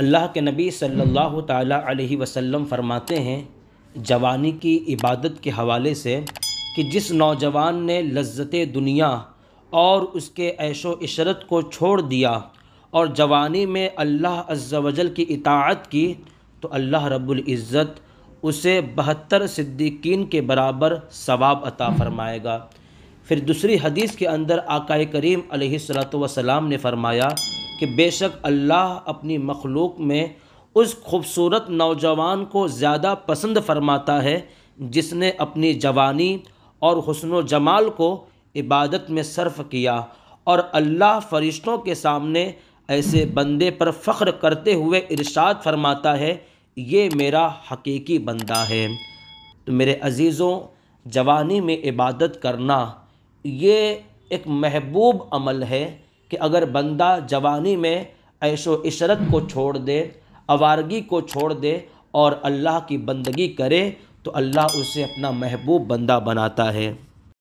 अल्लाह के नबी सल्लल्लाहु अलैहि वसल्लम फरमाते हैं जवानी की इबादत के हवाले से कि जिस नौजवान ने लज्जत दुनिया और उसके ऐशो इशरत को छोड़ दिया और जवानी में अल्लाह अज्जावजल की इताअत की तो अल्लाह रब्बुल इज़्ज़त उसे बहत्तर सिद्दीकीन के बराबर सवाब अता फ़रमाएगा फिर दूसरी हदीस के अंदर आकाए करीम सलाम ने फ़रमाया कि बेशक अल्लाह अपनी मखलूक में उस खूबसूरत नौजवान को ज़्यादा पसंद फरमाता है जिसने अपनी जवानी और हसन जमाल को इबादत में सर्फ किया और अल्लाह फ़रिश्तों के सामने ऐसे बंदे पर फ़ख्र करते हुए इरशाद फरमाता है ये मेरा हकीकी बंदा है तो मेरे अज़ीज़ों जवानी में इबादत करना ये एक महबूब अमल है कि अगर बंदा जवानी में ऐशो इशरत को छोड़ दे आवारगी को छोड़ दे और अल्लाह की बंदगी करे तो अल्लाह उसे अपना महबूब बंदा बनाता है